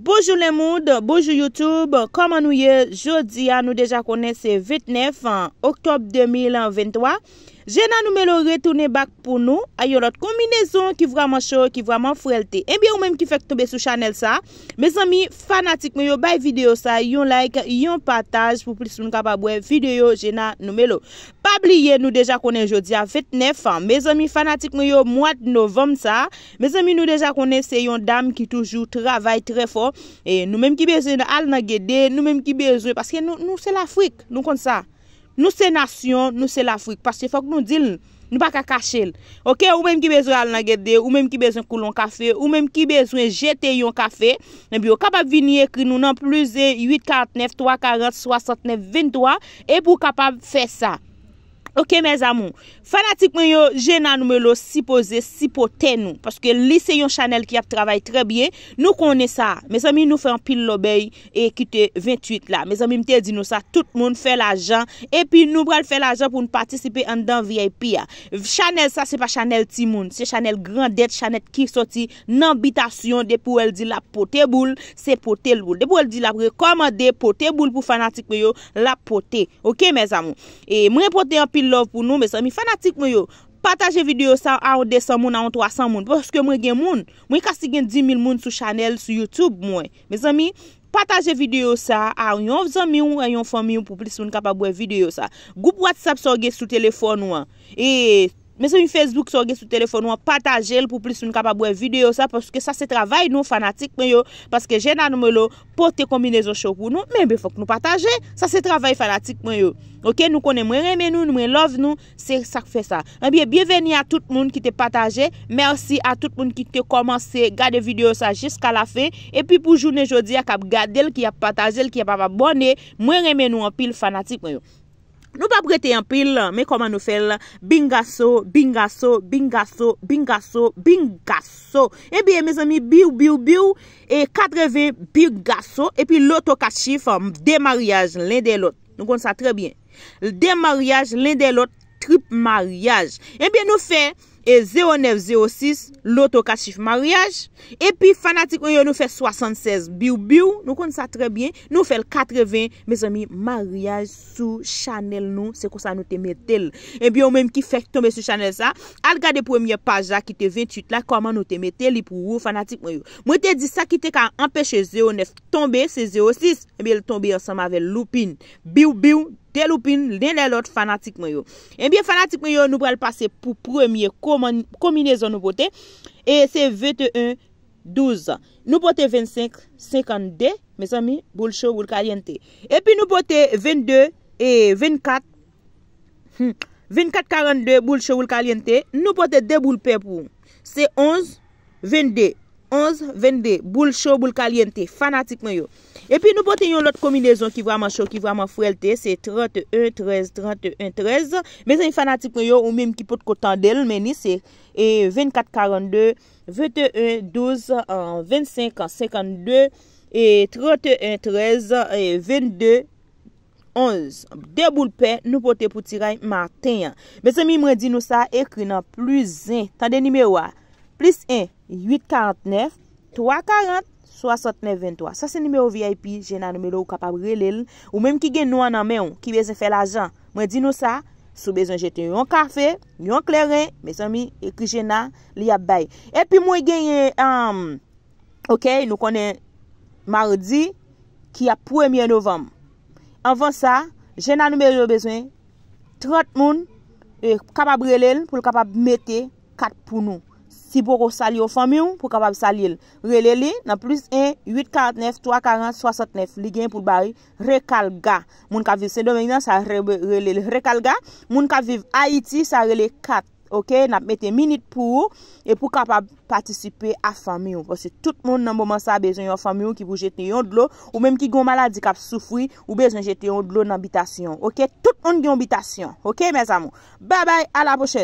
Bojou le moun, bojou Youtube, koman nou ye, jodi ya nou deja konen se 29, oktob 2023, jena nou melo retounen bak pou nou, a yon lot kombinezon ki vraman chou, ki vraman frelte, e eh bie ou menm ki fek tobe sou chanel sa, me zami fanatik me yon bay videyo sa, yon like, yon pataj pou plis moun kapabwe videyo jena nou melo. Pabliye nou deja konen jodi a 29 an, me zomi fanatik nou yo mwad novem sa, me zomi nou deja konen se yon dam ki toujou travay tre fon, nou menm ki beze al nage de, nou menm ki beze, paske nou se l'Afrik, nou kon sa, nou se nasyon, nou se l'Afrik, paske fok nou dil, nou pa kakache l. Ok, ou menm ki beze al nage de, ou menm ki beze koulon kafe, ou menm ki beze jete yon kafe, nan bi yo kapab vinye ki nou nan pluze 849-340-69-23, e pou kapab fe sa. Ok mez amou, fanatik mwen yo jena nou me lo sipoze, sipote nou paske lise yon chanel ki ap travay tre bie, nou kone sa mez ami nou fe an pil lo bey e kite 28 la, mez ami mte di nou sa tout moun fe la jan, e pi nou bral fe la jan pou nou patisipe an dan VIP Chanel sa se pa Chanel ti moun, se Chanel grandet, Chanel ki soti nan bitasyon, de pou el di la pote boul, se pote lboul de pou el di la prekomande, pote boul pou fanatik mwen yo, la pote Ok mez amou, e mwen pote an pi love pou nou. Me zan mi fanatik mwen yo. Pataje video sa a ou 200 moun a ou 300 moun. Pweske mwen gen moun. Mwen kasi gen 10.000 moun sou chanel, sou youtube mwen. Me zan mi pataje video sa a ou. Mwen vizan mi ou a yon fami ou pou plis moun kapa bwe video sa. Goup WhatsApp so gen sou telefon mwen. Eee Mwen se yon Facebook sorge sou telefon, mwen pataje l pou plis mwen kapabwe videyo sa. Paske sa se travay nou fanatik mwen yo. Paske jena nou melo, pote kombine zo chokou nou. Mwen be fok nou pataje, sa se travay fanatik mwen yo. Ok, nou konen mwen reme nou, mwen love nou, se sak fe sa. Mwen biye, biye veni a tout moun ki te pataje. Mersi a tout moun ki te komanse, gade videyo sa jiska la fe. E pi pou jounen jodi a kap gade l ki ap pataje l ki ap abone, mwen reme nou an pil fanatik mwen yo. Nou pa brete yon pil, me koman nou fel, bingasso, bingasso, bingasso, bingasso, bingasso. E biye, me zami, biw, biw, biw, e katreve, bingasso, e pi loto kachif, um, demaryaj, len de lot. Nou kon sa tre bien. Demaryaj, len de lot, tripmaryaj. E biye, nou fe, bingasso. E 0906, loto kachif maryaj E pi fanatik mwen yo nou fe 76, biw biw Nou kon sa trebyen, nou fe l 80 Me zon mi, maryaj sou chanel nou Se kon sa nou te metel E bi yo mwen ki fe tombe sou chanel sa Al gade premier pajak ki te 28 la Koman nou te metel, li pou rou fanatik mwen yo Mwen te di sa ki te ka empèche 0906 tombe Se 06, e bi el tombe yon sama ve loupin Biw biw, 0906 Tel ou pin, lè lè lòt fanatik mwen yo. Eh en biye fanatik mwen yo, nou pral pase pou premye kominezon nou pote. E se 21, 12. Nou pote 25, 52. Mes ami, boul chevoul kaliente. E pi nou pote 22, 24. 24, 42 boul chevoul kaliente. Nou pote 2 boul pe pou. Se 11, 22. 11, 22, boul chou, boul kaliente, fanatik mwen yo. E pi nou pote yon lot kombinezon ki vwa man chou, ki vwa man fwelte, se 31, 13, 31, 13. Mwen se yon fanatik mwen yo ou mwen ki pote koutan del, meni se 24, 42, 21, 12, 25, 52, 31, 13, 22, 11. De boul pen nou pote pou tira yon martin. Mwen se mi mwen di nou sa ekri nan plus 1, tan den nime wak. Plis 1, 849-340-6923. Sa se nime ou VIP, jena nime lou kapab relel. Ou mèm ki gen nou anan mè ou, ki bezè fè l'ajan. Mwen di nou sa, sou bezè jete yon kafe, yon kleren, mè san mi ekri jena li ap bay. E pi mwen gen, ok, nou konen mardi ki ap premye novem. Anvan sa, jena nime lou bezè, 30 moun kapab relel pou l'kapab metè 4 pou nou. Si pou sali ou fami ou, pou kapab sali el. Rele li, nan plus 1, 8, 49, 3, 40, 69, li gen pou bari, rekal ga. Moun kap viv Saint-Domingue nan, sa rele li rekal ga. Moun kap viv Haiti, sa rele li 4. Ok, nan mette minute pou ou, e pou kapab patisipe a fami ou. Ou se tout moun nan mouman sa bezen yon fami ou ki pou jeti yon dlo. Ou menm ki goun maladi kap soufoui, ou bezen jeti yon dlo nan bitasyon. Ok, tout moun gen yon bitasyon. Ok, mez amou. Bay bay, ala pochè.